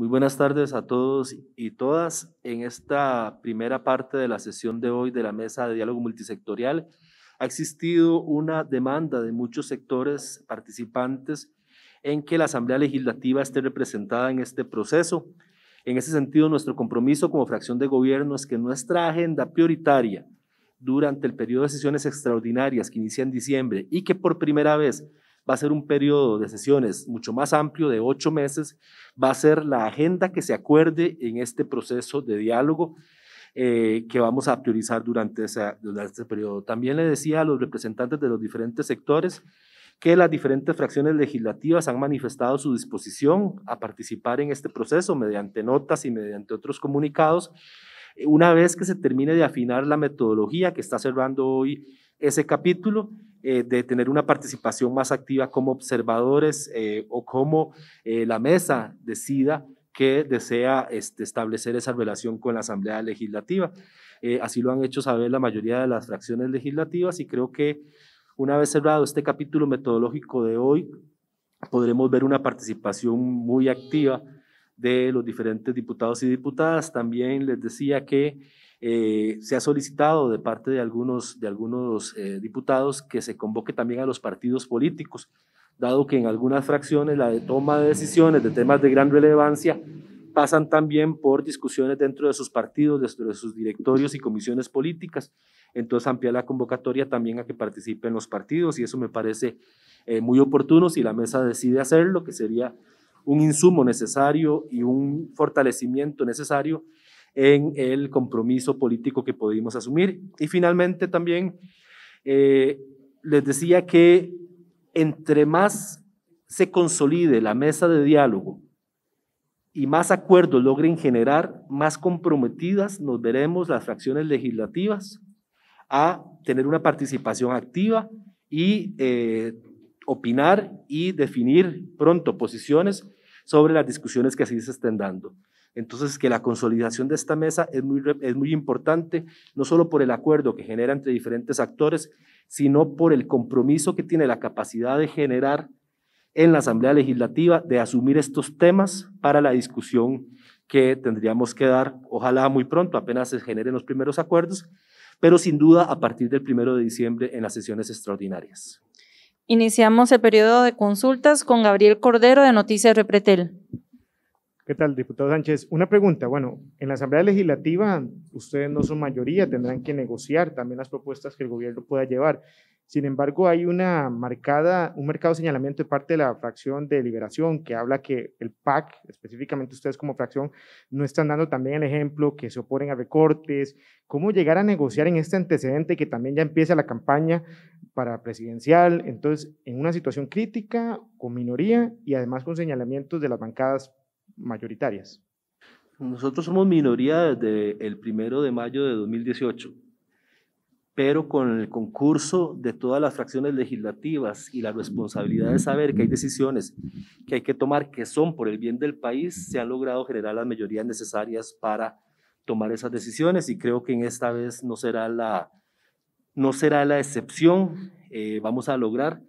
Muy buenas tardes a todos y todas. En esta primera parte de la sesión de hoy de la mesa de diálogo multisectorial, ha existido una demanda de muchos sectores participantes en que la Asamblea Legislativa esté representada en este proceso. En ese sentido, nuestro compromiso como fracción de gobierno es que nuestra agenda prioritaria durante el periodo de sesiones extraordinarias que inicia en diciembre y que por primera vez va a ser un periodo de sesiones mucho más amplio de ocho meses, va a ser la agenda que se acuerde en este proceso de diálogo eh, que vamos a priorizar durante, este durante periodo. También le decía a los representantes de los diferentes sectores que las diferentes fracciones legislativas han manifestado su disposición a participar en este proceso mediante notas y mediante otros comunicados. Una vez que se termine de afinar la metodología que está cerrando hoy ese capítulo, eh, de tener una participación más activa como observadores eh, o como eh, la mesa decida que desea este, establecer esa relación con la Asamblea Legislativa. así lo han hecho saber la mayoría de las fracciones legislativas y creo que una vez cerrado este capítulo metodológico de hoy, podremos ver una participación muy activa de los diferentes diputados y diputadas. También les decía que eh, se ha solicitado de parte de algunos, de algunos eh, diputados que se convoque también a los partidos políticos, dado que en algunas fracciones la toma de decisiones de temas de gran relevancia pasan también por discusiones dentro de sus partidos, dentro de sus directorios y comisiones políticas. Entonces ampliar la convocatoria también a que participen los partidos y eso me parece eh, muy oportuno si la mesa decide hacerlo, que sería un insumo necesario y un fortalecimiento necesario en el compromiso político que pudimos asumir. Y finalmente también eh, les decía que entre más se consolide la mesa de diálogo y más acuerdos logren generar, más comprometidas nos veremos las fracciones legislativas a tener una participación activa y eh, opinar y definir pronto posiciones sobre las discusiones que así se estén dando. Entonces, que la consolidación de esta mesa es muy, es muy importante, no solo por el acuerdo que genera entre diferentes actores, sino por el compromiso que tiene la capacidad de generar en la Asamblea Legislativa de asumir estos temas para la discusión que tendríamos que dar, ojalá muy pronto, apenas se generen los primeros acuerdos, pero sin duda a partir del primero de diciembre en las sesiones extraordinarias. Iniciamos el periodo de consultas con Gabriel Cordero de Noticias Repretel. ¿Qué tal, diputado Sánchez? Una pregunta. Bueno, en la Asamblea Legislativa ustedes no son mayoría, tendrán que negociar también las propuestas que el gobierno pueda llevar. Sin embargo, hay una marcada, un marcado señalamiento de parte de la fracción de Liberación que habla que el PAC, específicamente ustedes como fracción, no están dando también el ejemplo, que se oponen a recortes. ¿Cómo llegar a negociar en este antecedente que también ya empieza la campaña para presidencial, entonces en una situación crítica, con minoría y además con señalamientos de las bancadas mayoritarias. Nosotros somos minoría desde el primero de mayo de 2018, pero con el concurso de todas las fracciones legislativas y la responsabilidad de saber que hay decisiones que hay que tomar que son por el bien del país, se han logrado generar las mayorías necesarias para tomar esas decisiones y creo que en esta vez no será la, no será la excepción. Eh, vamos a lograr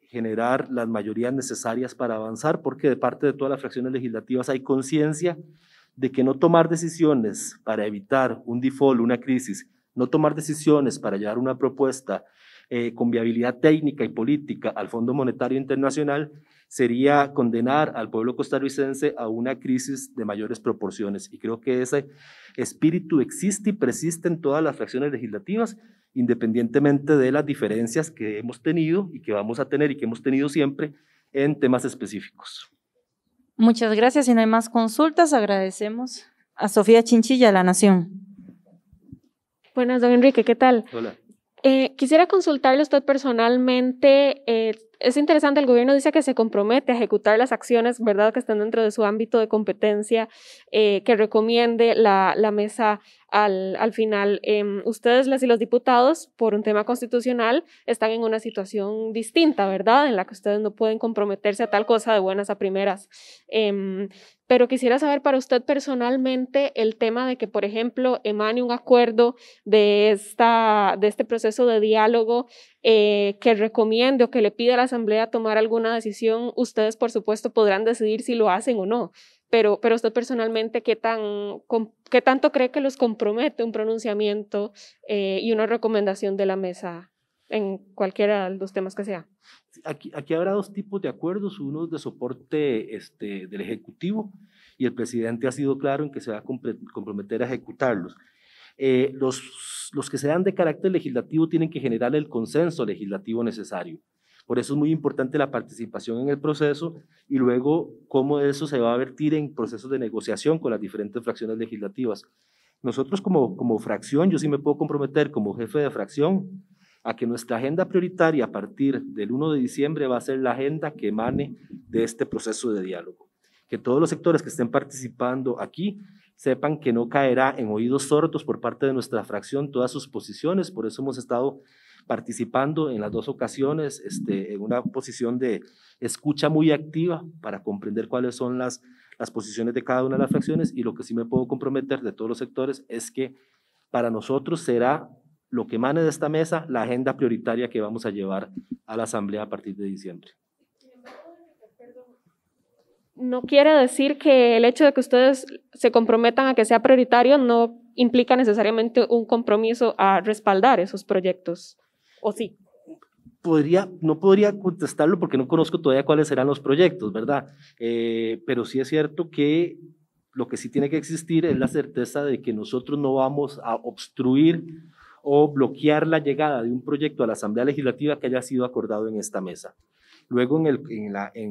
generar las mayorías necesarias para avanzar, porque de parte de todas las fracciones legislativas hay conciencia de que no tomar decisiones para evitar un default, una crisis, no tomar decisiones para llevar una propuesta eh, con viabilidad técnica y política al Fondo Monetario Internacional sería condenar al pueblo costarricense a una crisis de mayores proporciones. Y creo que ese espíritu existe y persiste en todas las fracciones legislativas independientemente de las diferencias que hemos tenido y que vamos a tener y que hemos tenido siempre en temas específicos. Muchas gracias. Si no hay más consultas, agradecemos a Sofía Chinchilla, La Nación. Buenas, don Enrique, ¿qué tal? Hola. Eh, quisiera consultarle usted personalmente. Eh, es interesante, el gobierno dice que se compromete a ejecutar las acciones, ¿verdad?, que están dentro de su ámbito de competencia, eh, que recomiende la mesa al, final em, ustedes, las y los diputados, por un tema constitucional, están en una situación distinta, ¿verdad? En la que ustedes no pueden comprometerse a tal cosa de buenas a primeras. Em, pero quisiera saber para usted personalmente el tema de que, por ejemplo, emane un acuerdo de, esta, de este proceso de diálogo eh, que recomiende o que le pida a la Asamblea tomar alguna decisión. Ustedes, por supuesto, podrán decidir si lo hacen o no, pero, pero usted personalmente, ¿qué, tan, ¿qué tanto cree que los compromete un pronunciamiento eh, y una recomendación de la mesa en cualquiera de los temas que sea? Aquí, habrá dos tipos de acuerdos, uno de soporte este, del Ejecutivo y el presidente ha sido claro en que se va a comprometer a ejecutarlos. Eh, los, los que sean de carácter legislativo tienen que generar el consenso legislativo necesario. Por eso es muy importante la participación en el proceso y luego cómo eso se va a vertir en procesos de negociación con las diferentes fracciones legislativas. Nosotros como, como fracción, yo sí me puedo comprometer como jefe de fracción a que nuestra agenda prioritaria a partir del 1 de diciembre va a ser la agenda que emane de este proceso de diálogo. Que todos los sectores que estén participando aquí sepan que no caerá en oídos sordos por parte de nuestra fracción todas sus posiciones. Por eso hemos estado participando en las dos ocasiones este, en una posición de escucha muy activa para comprender cuáles son las, las posiciones de cada una de las fracciones y lo que sí me puedo comprometer de todos los sectores es que para nosotros será lo que emane de esta mesa la agenda prioritaria que vamos a llevar a la Asamblea a partir de diciembre no quiere decir que el hecho de que ustedes se comprometan a que sea prioritario no implica necesariamente un compromiso a respaldar esos proyectos, ¿o sí? Podría, no podría contestarlo porque no conozco todavía cuáles serán los proyectos, ¿verdad? Eh, pero sí es cierto que lo que sí tiene que existir es la certeza de que nosotros no vamos a obstruir o bloquear la llegada de un proyecto a la Asamblea Legislativa que haya sido acordado en esta mesa. Luego en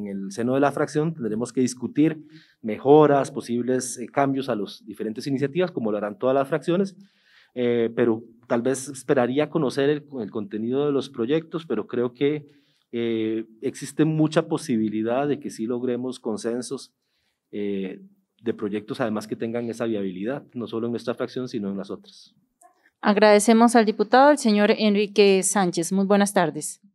el, seno de la fracción tendremos que discutir mejoras, posibles eh, cambios a las diferentes iniciativas, como lo harán todas las fracciones, eh, pero tal vez esperaría conocer el, contenido de los proyectos, pero creo que eh, existe mucha posibilidad de que sí logremos consensos de proyectos, además que tengan esa viabilidad, no solo en nuestra fracción, sino en las otras. Agradecemos al diputado, el señor Enrique Sánchez. Muy buenas tardes.